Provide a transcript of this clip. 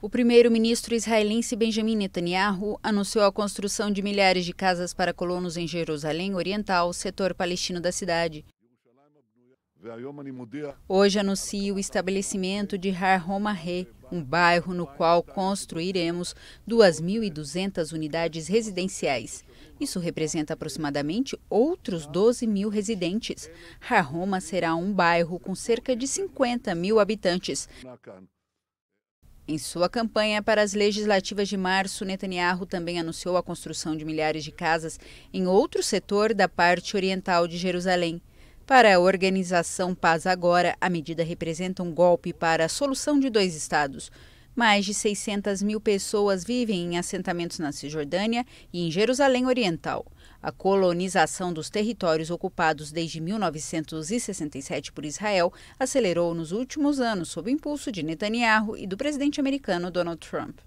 O primeiro-ministro israelense Benjamin Netanyahu anunciou a construção de milhares de casas para colonos em Jerusalém Oriental, setor palestino da cidade. Hoje anuncio o estabelecimento de Har Re, um bairro no qual construiremos 2.200 unidades residenciais. Isso representa aproximadamente outros 12 mil residentes. Har Homa será um bairro com cerca de 50 mil habitantes. Em sua campanha para as legislativas de março, Netanyahu também anunciou a construção de milhares de casas em outro setor da parte oriental de Jerusalém. Para a organização Paz Agora, a medida representa um golpe para a solução de dois estados. Mais de 600 mil pessoas vivem em assentamentos na Cisjordânia e em Jerusalém Oriental. A colonização dos territórios ocupados desde 1967 por Israel acelerou nos últimos anos sob o impulso de Netanyahu e do presidente americano Donald Trump.